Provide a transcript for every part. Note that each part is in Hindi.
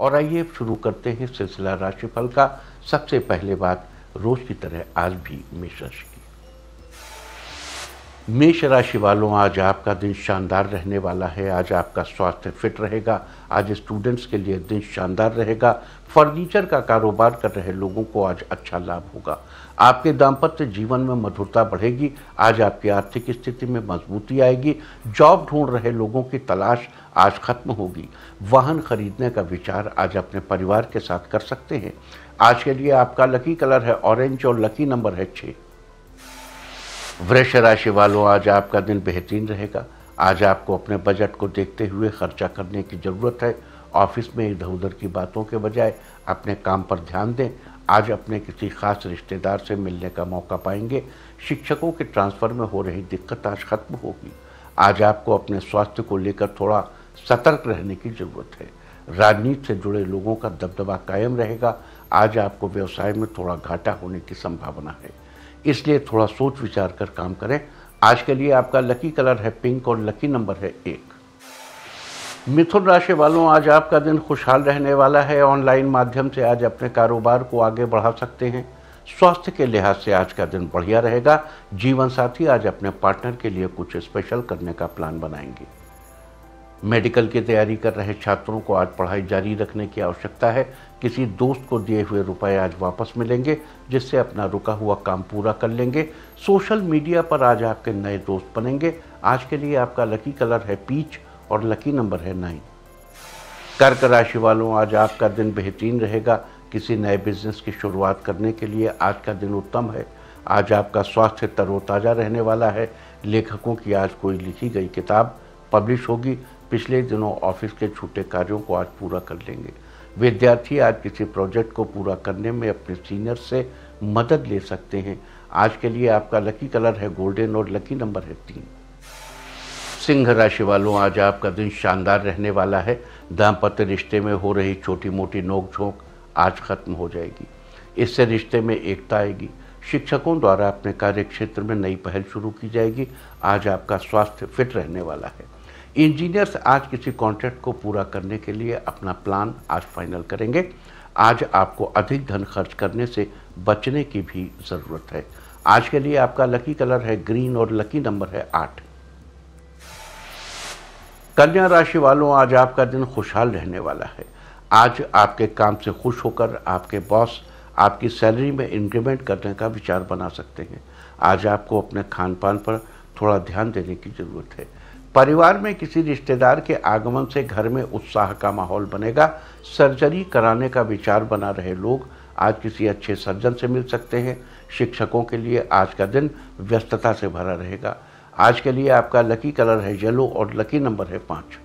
और आइए शुरू करते हैं सिलसिला राशिफल का सबसे पहले बात रोज की तरह आज भी मिश्र की मेष राशि वालों आज आपका दिन शानदार रहने वाला है आज आपका स्वास्थ्य फिट रहेगा आज स्टूडेंट्स के लिए दिन शानदार रहेगा फर्नीचर का कारोबार कर रहे लोगों को आज अच्छा लाभ होगा आपके दाम्पत्य जीवन में मधुरता बढ़ेगी आज आपकी आर्थिक स्थिति में मजबूती आएगी जॉब ढूंढ रहे लोगों की तलाश आज खत्म होगी वाहन खरीदने का विचार आज अपने परिवार के साथ कर सकते हैं आज के लिए आपका लकी कलर है ऑरेंज और लकी नंबर है छः वृक्ष राशि वालों आज आपका दिन बेहतरीन रहेगा आज आपको अपने बजट को देखते हुए खर्चा करने की ज़रूरत है ऑफिस में इधर उधर की बातों के बजाय अपने काम पर ध्यान दें आज अपने किसी खास रिश्तेदार से मिलने का मौका पाएंगे शिक्षकों के ट्रांसफ़र में हो रही दिक्कत आज खत्म होगी आज आपको अपने स्वास्थ्य को लेकर थोड़ा सतर्क रहने की ज़रूरत है राजनीति से जुड़े लोगों का दबदबा कायम रहेगा आज आपको व्यवसाय में थोड़ा घाटा होने की संभावना है इसलिए थोड़ा सोच विचार कर काम करें आज के लिए आपका लकी कलर है पिंक और लकी नंबर है एक मिथुन राशि वालों आज आपका दिन खुशहाल रहने वाला है ऑनलाइन माध्यम से आज अपने कारोबार को आगे बढ़ा सकते हैं स्वास्थ्य के लिहाज से आज का दिन बढ़िया रहेगा जीवन साथी आज अपने पार्टनर के लिए कुछ स्पेशल करने का प्लान बनाएंगे मेडिकल की तैयारी कर रहे छात्रों को आज पढ़ाई जारी रखने की आवश्यकता है किसी दोस्त को दिए हुए रुपए आज वापस मिलेंगे जिससे अपना रुका हुआ काम पूरा कर लेंगे सोशल मीडिया पर आज आपके नए दोस्त बनेंगे आज के लिए आपका लकी कलर है पीच और लकी नंबर है नाइन कर्क राशि वालों आज आपका दिन बेहतरीन रहेगा किसी नए बिजनेस की शुरुआत करने के लिए आज का दिन उत्तम है आज आपका स्वास्थ्य तरोताज़ा रहने वाला है लेखकों की आज कोई लिखी गई किताब पब्लिश होगी पिछले दिनों ऑफिस के छूटे कार्यों को आज पूरा कर लेंगे विद्यार्थी आज किसी प्रोजेक्ट को पूरा करने में अपने सीनियर से मदद ले सकते हैं आज के लिए आपका लकी कलर है गोल्डन और लकी नंबर है तीन सिंह राशि वालों आज आपका दिन शानदार रहने वाला है दाम्पत्य रिश्ते में हो रही छोटी मोटी नोकझोंक आज खत्म हो जाएगी इससे रिश्ते में एकता आएगी शिक्षकों द्वारा अपने कार्य क्षेत्र में नई पहल शुरू की जाएगी आज आपका स्वास्थ्य फिट रहने वाला है इंजीनियर्स आज किसी कॉन्ट्रैक्ट को पूरा करने के लिए अपना प्लान आज फाइनल करेंगे आज आपको अधिक धन खर्च करने से बचने की भी ज़रूरत है आज के लिए आपका लकी कलर है ग्रीन और लकी नंबर है आठ कन्या राशि वालों आज आपका दिन खुशहाल रहने वाला है आज आपके काम से खुश होकर आपके बॉस आपकी सैलरी में इंक्रीमेंट करने का विचार बना सकते हैं आज आपको अपने खान पान पर थोड़ा ध्यान देने की ज़रूरत है परिवार में किसी रिश्तेदार के आगमन से घर में उत्साह का माहौल बनेगा सर्जरी कराने का विचार बना रहे लोग आज किसी अच्छे सर्जन से मिल सकते हैं शिक्षकों के लिए आज का दिन व्यस्तता से भरा रहेगा आज के लिए आपका लकी कलर है येलो और लकी नंबर है पाँच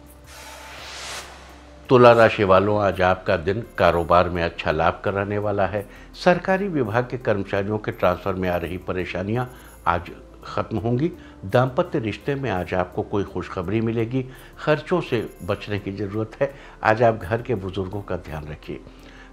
तुला राशि वालों आज आपका दिन कारोबार में अच्छा लाभ कराने वाला है सरकारी विभाग के कर्मचारियों के ट्रांसफ़र में आ रही परेशानियां आज ख़त्म होंगी दाम्पत्य रिश्ते में आज आपको कोई खुशखबरी मिलेगी खर्चों से बचने की ज़रूरत है आज आप घर के बुज़ुर्गों का ध्यान रखिए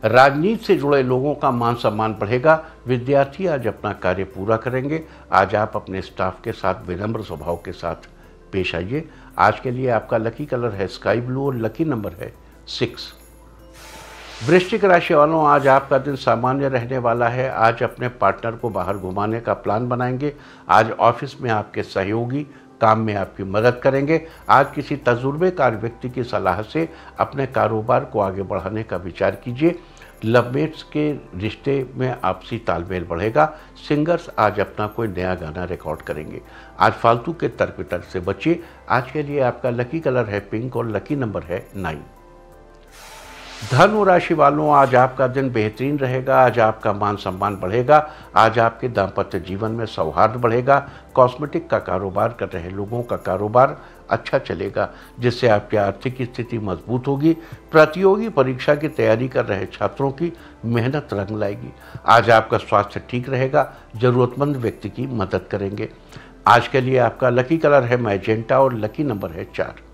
राजनीति से जुड़े लोगों का मान सम्मान बढ़ेगा विद्यार्थी आज अपना कार्य पूरा करेंगे आज आप अपने स्टाफ के साथ विनम्र स्वभाव के साथ पेश आइए आज के लिए आपका लकी कलर है स्काई ब्लू और लकी नंबर है सिक्स वृश्चिक राशि वालों आज आपका दिन सामान्य रहने वाला है आज अपने पार्टनर को बाहर घुमाने का प्लान बनाएंगे आज ऑफिस में आपके सहयोगी काम में आपकी मदद करेंगे आज किसी तजुर्बेकार व्यक्ति की सलाह से अपने कारोबार को आगे बढ़ाने का विचार कीजिए लवमेट्स के रिश्ते में आपसी तालमेल बढ़ेगा सिंगर्स आज अपना कोई नया गाना रिकॉर्ड करेंगे आज फालतू के तर्क तर्क से बचिए आज के लिए आपका लकी कलर है पिंक और लकी नंबर है नाइन धनु राशि वालों आज आपका दिन बेहतरीन रहेगा आज आपका मान सम्मान बढ़ेगा आज आपके दाम्पत्य जीवन में सौहार्द बढ़ेगा कॉस्मेटिक का कारोबार कर रहे लोगों का कारोबार अच्छा चलेगा जिससे आपकी आर्थिक स्थिति मजबूत होगी प्रतियोगी परीक्षा की तैयारी कर रहे छात्रों की मेहनत रंग लाएगी आज आपका स्वास्थ्य ठीक रहेगा ज़रूरतमंद व्यक्ति की मदद करेंगे आज के लिए आपका लकी कलर है मैजेंटा और लकी नंबर है चार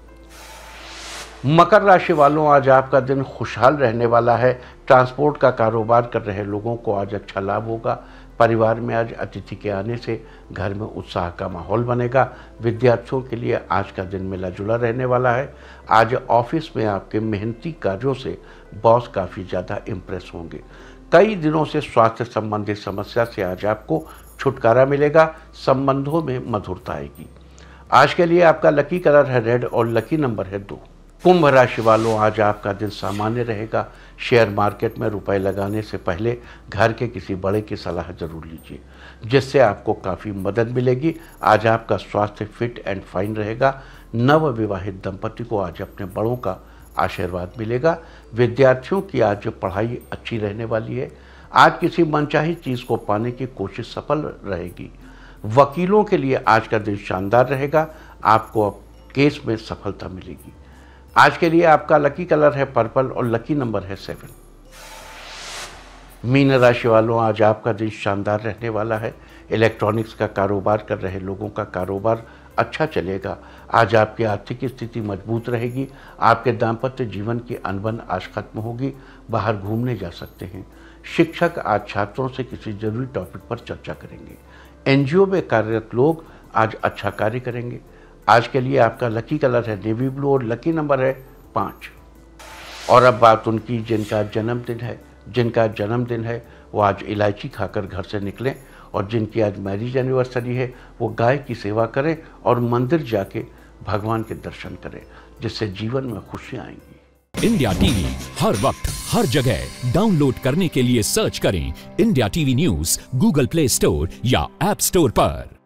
मकर राशि वालों आज आपका दिन खुशहाल रहने वाला है ट्रांसपोर्ट का कारोबार कर रहे लोगों को आज अच्छा लाभ होगा परिवार में आज अतिथि के आने से घर में उत्साह का माहौल बनेगा विद्यार्थियों के लिए आज का दिन मिला जुला रहने वाला है आज ऑफिस में आपके मेहनती कार्यों से बॉस काफ़ी ज़्यादा इम्प्रेस होंगे कई दिनों से स्वास्थ्य संबंधित समस्या से आज आपको छुटकारा मिलेगा संबंधों में मधुरता आएगी आज के लिए आपका लकी कलर है रेड और लकी नंबर है दो कुंभ राशि वालों आज आपका दिन सामान्य रहेगा शेयर मार्केट में रुपए लगाने से पहले घर के किसी बड़े की सलाह जरूर लीजिए जिससे आपको काफ़ी मदद मिलेगी आज आपका स्वास्थ्य फिट एंड फाइन रहेगा नव विवाहित दंपति को आज अपने बड़ों का आशीर्वाद मिलेगा विद्यार्थियों की आज जो पढ़ाई अच्छी रहने वाली है आज किसी मनचाही चीज़ को पाने की कोशिश सफल रहेगी वकीलों के लिए आज का दिन शानदार रहेगा आपको अब केस में सफलता मिलेगी आज के लिए आपका लकी कलर है पर्पल और लकी नंबर है सेवन मीन राशि वालों आज आपका दिन शानदार रहने वाला है इलेक्ट्रॉनिक्स का कारोबार कर रहे लोगों का कारोबार अच्छा चलेगा आज आपकी आर्थिक स्थिति मजबूत रहेगी आपके दाम्पत्य जीवन की अनबन आज खत्म होगी बाहर घूमने जा सकते हैं शिक्षक आज छात्रों से किसी जरूरी टॉपिक पर चर्चा करेंगे एनजीओ में कार्यरत लोग आज अच्छा कार्य करेंगे आज के लिए आपका लकी कलर है नेवी ब्लू और लकी नंबर है पाँच और अब बात उनकी जिनका जन्मदिन है जिनका जन्मदिन है वो आज इलायची खाकर घर से निकलें और जिनकी आज मैरिज एनिवर्सरी है वो गाय की सेवा करें और मंदिर जाके भगवान के दर्शन करें जिससे जीवन में खुशियाँ आएंगी इंडिया टीवी हर वक्त हर जगह डाउनलोड करने के लिए सर्च करें India TV news Google Play Store या एप स्टोर पर